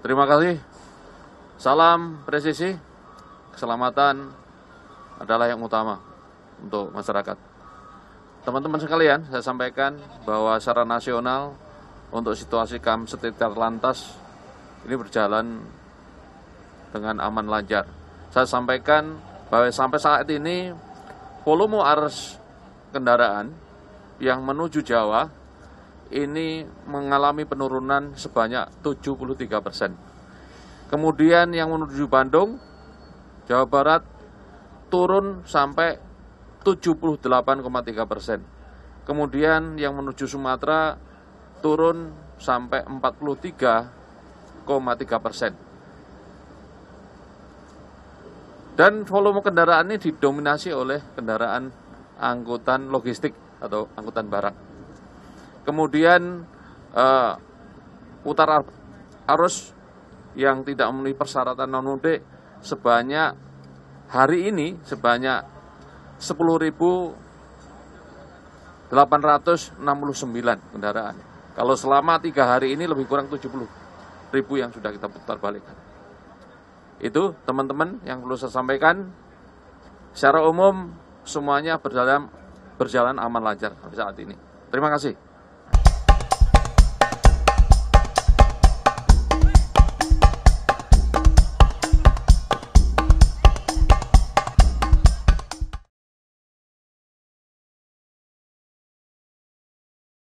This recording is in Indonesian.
Terima kasih. Salam presisi. Keselamatan adalah yang utama untuk masyarakat. Teman-teman sekalian, saya sampaikan bahwa secara nasional untuk situasi setitar lantas ini berjalan dengan aman lancar. Saya sampaikan bahwa sampai saat ini volume arus kendaraan yang menuju Jawa ini mengalami penurunan sebanyak 73 persen. Kemudian yang menuju Bandung, Jawa Barat turun sampai 78,3 persen. Kemudian yang menuju Sumatera turun sampai 43,3 persen. Dan volume kendaraan ini didominasi oleh kendaraan angkutan logistik atau angkutan barang. Kemudian uh, putar arus yang tidak memenuhi persyaratan non mudik sebanyak hari ini sebanyak 10.869 kendaraan. Kalau selama tiga hari ini lebih kurang 70.000 yang sudah kita putar balik. Itu teman-teman yang perlu saya sampaikan. Secara umum semuanya berjalan berjalan aman lancar saat ini. Terima kasih.